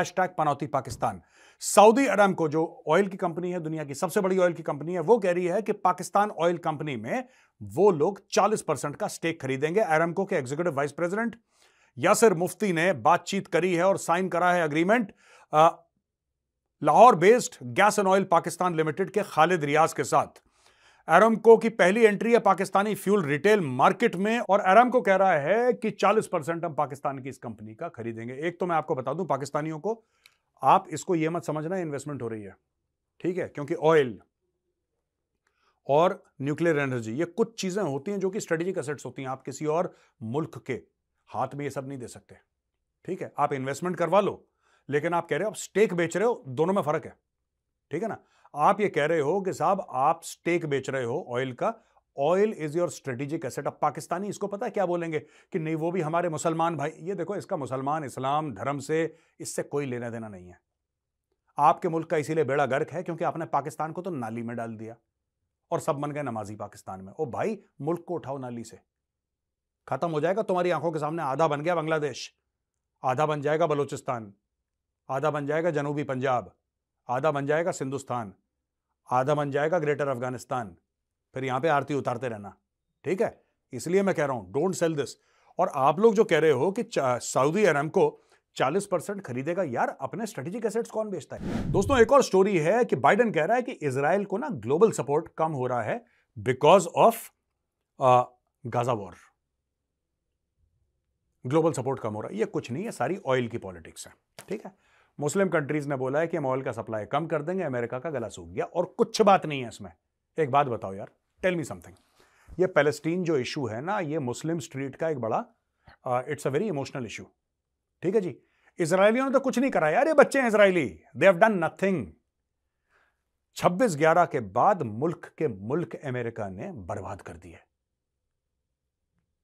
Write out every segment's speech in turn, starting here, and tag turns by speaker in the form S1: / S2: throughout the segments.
S1: hashtag पनौती Pakistan Saudi अरब को जो ऑयल की कंपनी है दुनिया की सबसे बड़ी ऑयल की कंपनी है वो कह रही है कि पाकिस्तान ऑयल कंपनी में वो लोग 40 परसेंट का स्टेक खरीदेंगे एरामको के executive vice president Yasir Mufti ने बातचीत करी है और साइन करा है agreement Lahore based gas and oil Pakistan limited के खालिद रियाज के साथ एरमको की पहली एंट्री है पाकिस्तानी फ्यूल रिटेल मार्केट में और एरमको कह रहा है कि 40 परसेंट हम पाकिस्तान की इस कंपनी का खरीदेंगे एक तो मैं आपको बता दूं पाकिस्तानियों को आप इसको यह मत समझना इन्वेस्टमेंट हो रही है ठीक है क्योंकि ऑयल और न्यूक्लियर एनर्जी ये कुछ चीजें होती हैं जो कि स्ट्रेटेजिक असेट्स होती हैं आप किसी और मुल्क के हाथ में ये सब नहीं दे सकते ठीक है आप इन्वेस्टमेंट करवा लो लेकिन आप कह रहे हो आप स्टेक बेच रहे हो दोनों में फर्क है ठीक है ना आप ये कह रहे हो कि साहब आप स्टेक बेच रहे हो ऑयल का oil is your strategic asset अब पाकिस्तानी इसको पता है क्या बोलेंगे कि नहीं वो भी हमारे मुसलमान भाई ये देखो इसका मुसलमान इस्लाम धर्म से इससे कोई लेना देना नहीं है आपके मुल्क का इसीलिए बेड़ा गर्क है क्योंकि आपने पाकिस्तान को तो नाली में डाल दिया और सब बन गए नमाजी पाकिस्तान में ओ भाई मुल्क को उठाओ नाली से खत्म हो जाएगा तुम्हारी आंखों के सामने आधा बन गया बांग्लादेश आधा बन जाएगा बलूचिस्तान आधा बन जाएगा जनूबी पंजाब आधा बन जाएगा सिंधुस्तान आधा बन जाएगा ग्रेटर अफगानिस्तान फिर यहां पे आरती उतारते रहना ठीक है इसलिए मैं कह रहा हूं डोंट सेल दिस और आप लोग जो कह रहे हो कि सऊदी अरब को 40 परसेंट खरीदेगा यार अपने स्ट्रेटेजिक एसेट्स कौन बेचता है दोस्तों एक और स्टोरी है कि बाइडन कह रहा है कि इसराइल को ना ग्लोबल सपोर्ट कम हो रहा है because of Gaza war global support कम हो रहा है ये कुछ नहीं है सारी ऑयल की पॉलिटिक्स है ठीक है मुस्लिम कंट्रीज ने बोला है कि हम ऑयल का सप्लाई कम कर देंगे अमेरिका का गला सूख गया और कुछ बात नहीं है इसमें एक बात बताओ यार टेल मी समथिंग ये पैलेस्टीन जो इशू है ना ये मुस्लिम स्ट्रीट का एक बड़ा it's a very emotional issue ठीक है जी इसराइलियों ने तो कुछ नहीं कराया अरे बच्चे हैं Israeli they have done nothing छब्बीस ग्यारह के बाद मुल्क के मुल्क अमेरिका ने बर्बाद कर दिया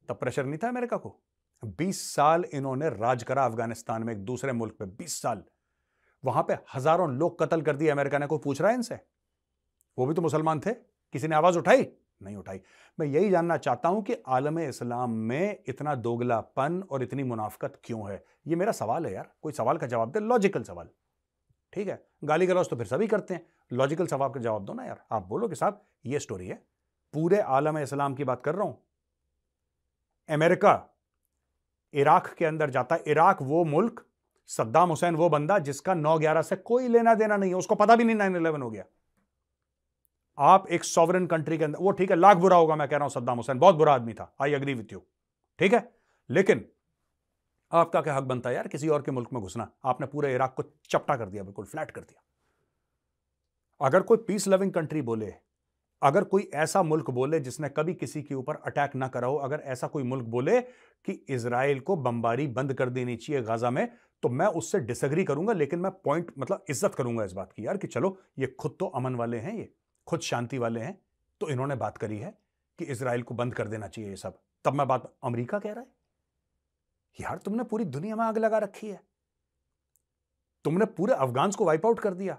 S1: तब प्रेशर नहीं था अमेरिका को 20 साल इन्होंने राज करा अफगानिस्तान में एक दूसरे मुल्क पे 20 साल वहां पे हजारों लोग कत्ल कर दिए अमेरिका ने कोई पूछ रहा है इनसे वो भी तो मुसलमान थे किसी ने आवाज उठाई नहीं उठाई मैं यही जानना चाहता हूं कि आलम इस्लाम में इतना दोगलापन और इतनी मुनाफकत क्यों है ये मेरा सवाल है यार कोई सवाल का जवाब दे लॉजिकल सवाल ठीक है गाली गलौज तो फिर सभी करते हैं लॉजिकल सवाल का जवाब दो ना यार आप बोलो कि साहब ये स्टोरी है पूरे आलम इस्लाम की बात कर रहा हूं अमेरिका इराक के अंदर जाता है इराक वो मुल्क सद्दाम हुसैन वो बंदा जिसका नौ ग्यारह से कोई लेना देना नहीं है उसको पता भी नहीं नाइन इलेवन हो गया आप एक सॉवरन कंट्री के अंदर वो ठीक है लाख बुरा होगा मैं कह रहा हूं सद्दाम हुसैन बहुत बुरा आदमी था आई अग्री विथ यू ठीक है लेकिन आपका क्या हक बनता है यार किसी और के मुल्क में घुसना आपने पूरे इराक को चपटा कर दिया बिल्कुल फ्लैट कर दिया अगर कोई पीस लविंग कंट्री बोले अगर कोई ऐसा मुल्क बोले जिसने कभी किसी के ऊपर अटैक ना करा हो अगर ऐसा कोई मुल्क बोले कि इसराइल को बमबारी बंद कर देनी चाहिए गाजा में तो मैं उससे डिसग्री करूंगा लेकिन मैं पॉइंट मतलब इज्जत करूंगा इस बात की यार कि चलो ये खुद तो अमन वाले हैं ये खुद शांति वाले हैं तो इन्होंने बात करी है कि इसराइल को बंद कर देना चाहिए ये सब तब मैं बात अमरीका कह रहा है यार तुमने पूरी दुनिया में आग लगा रखी है तुमने पूरे अफगान को वाइप आउट कर दिया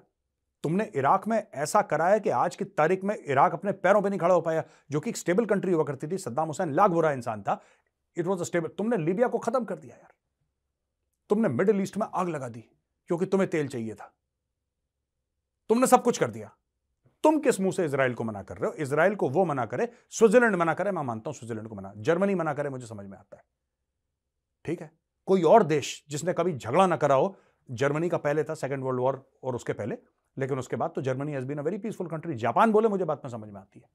S1: तुमने इराक में ऐसा कराया कि आज की तारीख में इराक अपने पैरों पे नहीं खड़ा हो पाया जो कि एक स्टेबल कंट्री हुआ करती थी सद्दाम हुसैन लाख बुरा इंसान था इट वॉज अ स्टेबल तुमने लीबिया को खत्म कर दिया यार तुमने मिडिल ईस्ट में आग लगा दी क्योंकि तुम्हें तेल चाहिए था तुमने सब कुछ कर दिया तुम किस मुंह से इसराइल को मना कर रहे हो इसराइल को वो मना करे स्विट्जरलैंड मना करे मैं मानता हूं स्विट्जरलैंड को मना जर्मनी मना करे मुझे समझ में आता है ठीक है कोई और देश जिसने कभी झगड़ा ना करा हो जर्मनी का पहले था सेकेंड वर्ल्ड वॉर और उसके पहले लेकिन उसके बाद तो Germany has been a very peaceful country Japan बोले मुझे बात में समझ में आती है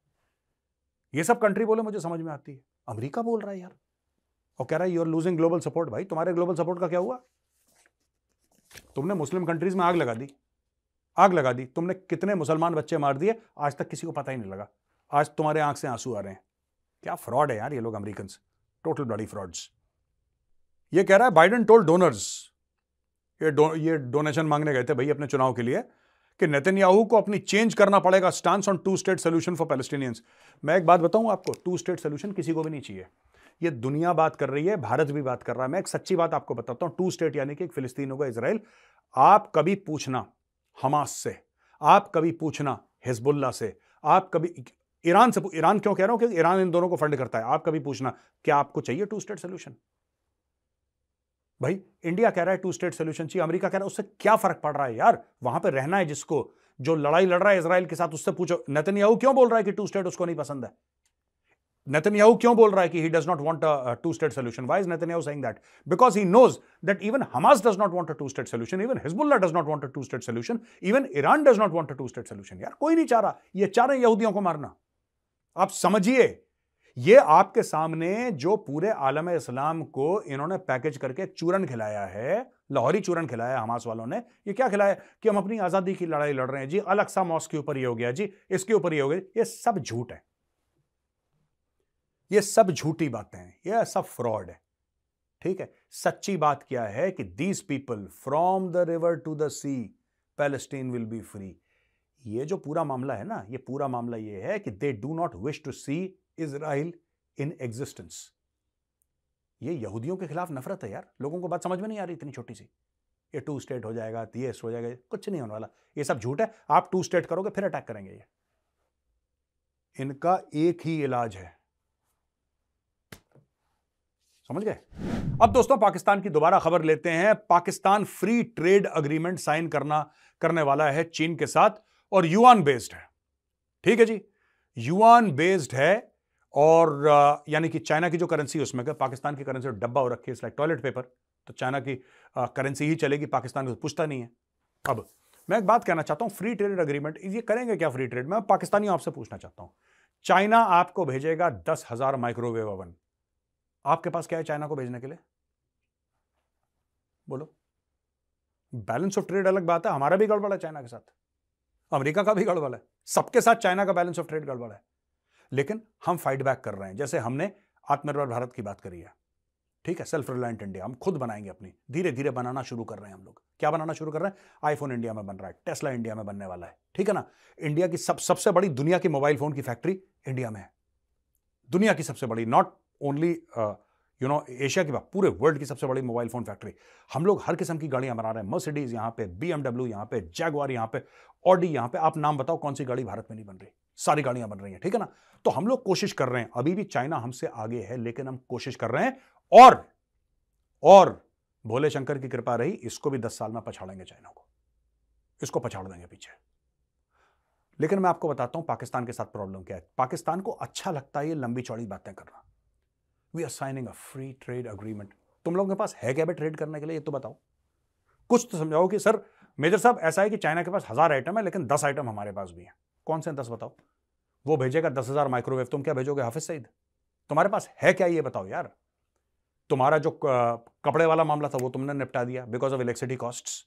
S1: ये सब कंट्री बोले मुझे समझ में आती है अमेरिका बोल रहा है यार और कह रहा है you are losing global support भाई तुम्हारे ग्लोबल सपोर्ट का क्या हुआ तुमने मुस्लिम कंट्रीज में आग लगा दी आग लगा दी तुमने कितने मुसलमान बच्चे मार दिए आज तक किसी को पता ही नहीं लगा आज तुम्हारे आंख से आंसू आ रहे हैं क्या फ्रॉड है यार ये लोग अमेरिकन टोटल ब्लडी फ्रॉड्स ये कह रहा है बाइडन टोल डोनर्स ये डो, ये डोनेशन मांगने गए थे भाई अपने चुनाव के लिए कि नेतन्याहू को अपनी चेंज करना पड़ेगा stance on two state solution for Palestinians मैं एक बात बताऊं आपको टू स्टेट सोल्यूशन किसी को भी नहीं चाहिए ये दुनिया बात कर रही है भारत भी बात कर रहा है मैं एक सच्ची बात आपको बताता हूं टू स्टेट यानी कि एक फिलिस्तीन होगा इसराइल आप कभी पूछना हमास से आप कभी पूछना हिजबुल्ला से आप कभी ईरान से ईरान क्यों कह रहा हूं क्योंकि ईरान इन दोनों को फंड करता है आप कभी पूछना क्या आपको चाहिए टू स्टेट सोल्यूशन भाई इंडिया कह रहा है टू स्टेट सोल्यूशन चाहिए अमेरिका कह रहा है उससे क्या फर्क पड़ रहा है यार वहां पर रहना है जिसको जो लड़ाई लड़ रहा है इसराइल के साथ उससे पूछो नतनयाहू क्यों बोल रहा है कि टू स्टेट उसको नहीं पसंद है नेतन्याहू क्यों बोल रहा है कि he does not want a two state solution why's Netanyahu saying that because he knows that even Hamas does not want a two state solution even Hezbollah does not want a two state solution even Iran does not want a two state solution यार कोई नहीं चाह रहा ये चाह रहे यहूदियों को मारना आप समझिए ये आपके सामने जो पूरे आलम इस्लाम को इन्होंने पैकेज करके चूरन खिलाया है लाहौरी चूरन खिलाया हमास वालों ने ये क्या खिलाया कि हम अपनी आजादी की लड़ाई लड़ रहे हैं जी अलग सा मॉस के ऊपर ये हो गया जी इसके ऊपर ही हो गया ये सब झूठ है ये सब झूठी बातें हैं ये सब फ्रॉड है ठीक है सच्ची बात क्या है कि these people from the river to the sea Palestine will be free ये जो पूरा मामला है ना ये पूरा मामला ये है कि they do not wish to see Israel in existence ये यहूदियों के खिलाफ नफरत है यार लोगों को बात समझ में नहीं आ रही इतनी छोटी सी ये टू स्टेट हो जाएगा ये हो जाएगा कुछ नहीं होने वाला ये सब झूठ है आप टू स्टेट करोगे फिर अटैक करेंगे ये इनका एक ही इलाज है समझ गए अब दोस्तों पाकिस्तान की दोबारा खबर लेते हैं Pakistan free trade agreement sign करना करने वाला है चीन के साथ और युआन बेस्ड है ठीक है जी युआन बेस्ड है और यानी कि चाइना की जो करेंसी उसमें पाकिस्तान की करेंसी डब्बा हो रखी है लाइक टॉयलेट पेपर तो चाइना की करेंसी ही चलेगी पाकिस्तान को पूछता नहीं है अब मैं एक बात कहना चाहता हूं फ्री ट्रेड अग्रीमेंट ये करेंगे क्या फ्री ट्रेड मैं पाकिस्तानी आपसे पूछना चाहता हूं चाइना आपको भेजेगा दस हजार माइक्रोवेव ओवन आपके पास क्या है चाइना को भेजने के लिए बोलो बैलेंस ऑफ ट्रेड अलग बात है हमारा भी गड़बड़ है चाइना के साथ अमेरिका का भी गड़बड़ है सबके साथ चाइना का बैलेंस ऑफ ट्रेड गड़बड़ है लेकिन हम फाइट बैक कर रहे हैं जैसे हमने आत्मनिर्भर भारत की बात करी है ठीक है सेल्फ रिलायंट इंडिया हम खुद बनाएंगे अपनी धीरे धीरे बनाना शुरू कर रहे हैं हम लोग क्या बनाना शुरू कर रहे हैं आईफोन इंडिया में बन रहा है टेस्ला इंडिया में बनने वाला है ठीक है ना इंडिया की सब सबसे बड़ी दुनिया की मोबाइल फोन की फैक्ट्री इंडिया में है दुनिया की सबसे बड़ी not only you know Asia के बाद पूरे वर्ल्ड की सबसे बड़ी मोबाइल फ़ोन फैक्ट्री हम लोग हर किस्म की गाड़ियां बना रहे हैं मर्सिडीज़ यहां पे बी एमडब्ल्यू यहाँ पे जैगवार यहां पे ऑडी यहां पे आप नाम बताओ कौन सी गाड़ी भारत में नहीं बन रही सारी गाड़ियां बन रही हैं ठीक है ना तो हम लोग कोशिश कर रहे हैं अभी भी चाइना हमसे आगे है लेकिन हम कोशिश कर रहे हैं और और भोले शंकर की कृपा रही इसको भी दस साल में पछाड़ेंगे चाइना को इसको पछाड़ देंगे पीछे लेकिन मैं आपको बताता हूं पाकिस्तान के साथ प्रॉब्लम क्या है पाकिस्तान को अच्छा लगता है ये लंबी चौड़ी बातें करना we are signing a free trade agreement तुम लोगों के पास है क्या भी ट्रेड करने के लिए ये तो बताओ कुछ तो समझाओ कि सर मेजर साहब ऐसा है कि चाइना के पास हज़ार आइटम है लेकिन दस आइटम हमारे पास भी हैं कौन से दस बताओ वो भेजेगा दस हज़ार माइक्रोवेव तुम क्या भेजोगे हाफिज सईद तुम्हारे पास है क्या ये बताओ यार तुम्हारा जो कपड़े वाला मामला था वो तुमने निपटा दिया बिकॉज ऑफ इलेक्ट्रिसिटी कॉस्ट्स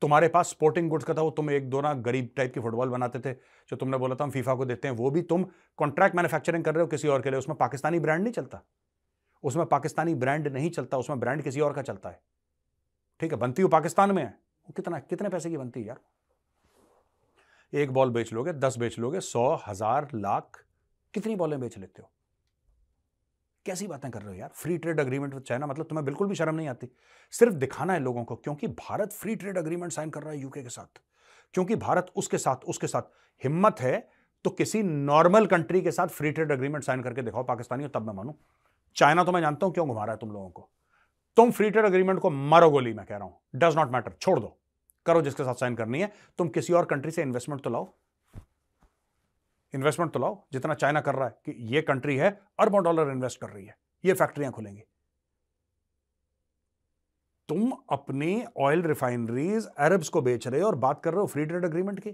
S1: तुम्हारे पास स्पोर्टिंग गुड्स का था वो तुम एक दो ना गरीब टाइप की फुटबॉल बनाते थे जो तुमने बोला था हम फीफा को देते हैं वो भी तुम कॉन्ट्रैक्ट मैन्युफैक्चरिंग कर रहे हो किसी और के लिए उसमें पाकिस्तानी ब्रांड नहीं चलता उसमें पाकिस्तानी ब्रांड नहीं चलता उसमें ब्रांड किसी और का चलता है ठीक है बनती हो पाकिस्तान में है वो कितना कितने पैसे की बनती है यार एक बॉल बेच लोगे दस बेच लोगे सौ हजार लाख कितनी बॉलें बेच लेते हो कैसी बातें कर रहे हो यार free trade agreement with China मतलब तुम्हें बिल्कुल भी शर्म नहीं आती सिर्फ दिखाना है लोगों को क्योंकि Bharat free trade agreement sign कर रहा है यूके के साथ क्योंकि भारत उसके साथ उसके साथ हिम्मत है तो किसी नॉर्मल कंट्री के साथ फ्री ट्रेड अग्रीमेंट साइन करके दिखाओ पाकिस्तानी तब मैं मानू चाइना तो मैं जानता हूं क्यों घुमा रहा है तुम लोगों को तुम फ्री ट्रेड अग्रीमेंट को मारो गोली मैं कह रहा हूं डज नॉट मैटर छोड़ दो करो जिसके साथ साइन करनी है तुम किसी और कंट्री से इन्वेस्टमेंट तो लाओ इन्वेस्टमेंट तो लाओ जितना चाइना कर रहा है कि ये कंट्री है अरबों डॉलर इन्वेस्ट कर रही है ये फैक्ट्रियां खुलेंगी तुम अपनी ऑयल रिफाइनरीज अरब्स को बेच रहे हो और बात कर रहे हो फ्री ट्रेड अग्रीमेंट की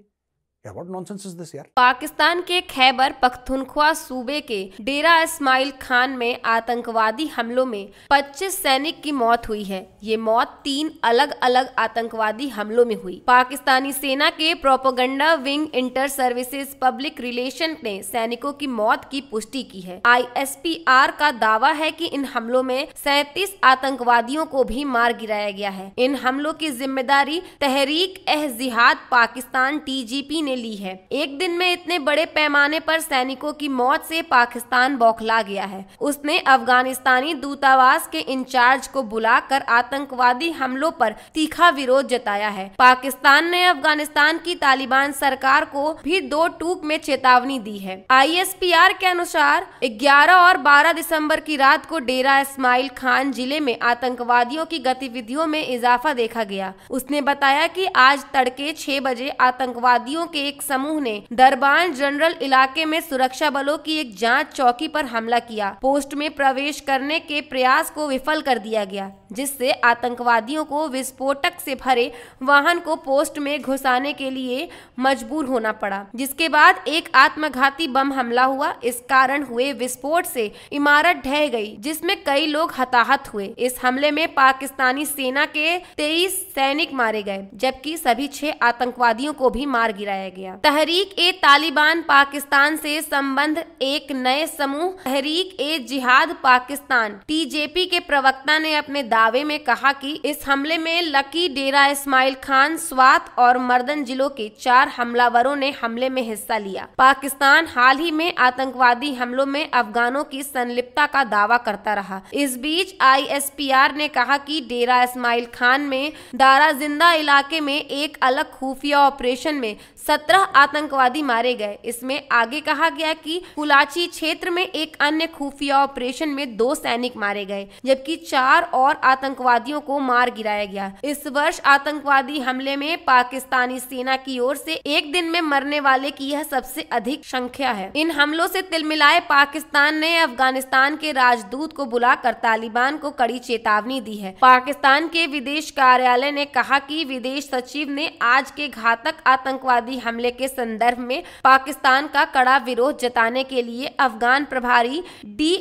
S1: Yeah, what nonsense is this,
S2: Pakistan के खैबर पख्तुनख्वा सूबे के डेरा इस्माइल खान में आतंकवादी हमलों में 25 सैनिक की मौत हुई है ये मौत तीन अलग अलग आतंकवादी हमलों में हुई पाकिस्तानी सेना के propaganda wing inter services public relation ने सैनिकों की मौत की पुष्टि की है आईएसपीआर का दावा है कि इन हमलों में सैतीस आतंकवादियों को भी मार गिराया गया है इन हमलों की जिम्मेदारी तहरीक एह जिहाद पाकिस्तान टी ने ने ली है एक दिन में इतने बड़े पैमाने पर सैनिकों की मौत से पाकिस्तान बौखला गया है उसने अफगानिस्तानी दूतावास के इंचार्ज को बुलाकर आतंकवादी हमलों पर तीखा विरोध जताया है पाकिस्तान ने अफगानिस्तान की तालिबान सरकार को भी दो टूक में चेतावनी दी है आई के अनुसार ग्यारह और बारह दिसम्बर की रात को डेरा इस्माइल खान जिले में आतंकवादियों की गतिविधियों में इजाफा देखा गया उसने बताया कि आज तड़के छह बजे आतंकवादियों के के एक समूह ने दरबान जनरल इलाके में सुरक्षा बलों की एक जांच चौकी पर हमला किया पोस्ट में प्रवेश करने के प्रयास को विफल कर दिया गया जिससे आतंकवादियों को विस्फोटक से भरे वाहन को पोस्ट में घुसाने के लिए मजबूर होना पड़ा जिसके बाद एक आत्मघाती बम हमला हुआ इस कारण हुए विस्फोट से इमारत ढह गई जिसमें कई लोग हताहत हुए इस हमले में पाकिस्तानी सेना के तेईस सैनिक मारे गए जबकि सभी छह आतंकवादियों को भी मार गिराया गया तहरीक ए तालिबान पाकिस्तान से संबंध एक नए समूह तहरीक ए जिहाद पाकिस्तान टीजेपी के प्रवक्ता ने अपने दावे में कहा कि इस हमले में लकी डेरा इस्माइल खान स्वात और मर्दन जिलों के चार हमलावरों ने हमले में हिस्सा लिया पाकिस्तान हाल ही में आतंकवादी हमलों में अफगानों की संलिप्तता का दावा करता रहा इस बीच आईएसपीआर ने कहा कि डेरा इस्माइल खान में दारा जिंदा इलाके में एक अलग खुफिया ऑपरेशन में सत्रह आतंकवादी मारे गए इसमें आगे कहा गया कि कुलाची क्षेत्र में एक अन्य खुफिया ऑपरेशन में दो सैनिक मारे गए जबकि चार और आतंकवादियों को मार गिराया गया इस वर्ष आतंकवादी हमले में पाकिस्तानी सेना की ओर से एक दिन में मरने वाले की यह सबसे अधिक संख्या है इन हमलों से तिलमिलाए पाकिस्तान ने अफगानिस्तान के राजदूत को बुलाकर तालिबान को कड़ी चेतावनी दी है पाकिस्तान के विदेश कार्यालय ने कहा कि विदेश सचिव ने आज के घातक आतंकवादी हमले के संदर्भ में पाकिस्तान का कड़ा विरोध जताने के लिए अफगान प्रभारी डी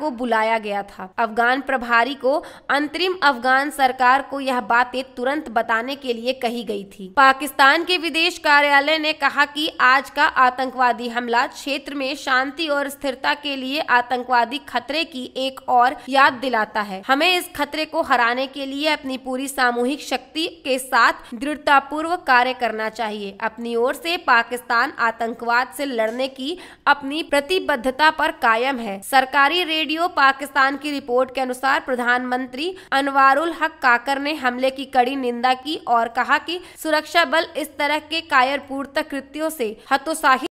S2: को बुलाया गया था अफगान प्रभारी को अंतरिम अफगान सरकार को यह बातें तुरंत बताने के लिए कही गई थी पाकिस्तान के विदेश कार्यालय ने कहा कि आज का आतंकवादी हमला क्षेत्र में शांति और स्थिरता के लिए आतंकवादी खतरे की एक और याद दिलाता है हमें इस खतरे को हराने के लिए अपनी पूरी सामूहिक शक्ति के साथ दृढ़ता पूर्व कार्य करना चाहिए अपनी ओर से पाकिस्तान आतंकवाद से लड़ने की अपनी प्रतिबद्धता पर कायम है सरकारी रेडियो पाकिस्तान की रिपोर्ट के अनुसार प्रधानमंत्री डीजीपी अनवारुल हक काकर ने हमले की कड़ी निंदा की और कहा कि सुरक्षा बल इस तरह के कायरपूर्त कृत्यो से हतोत्साहित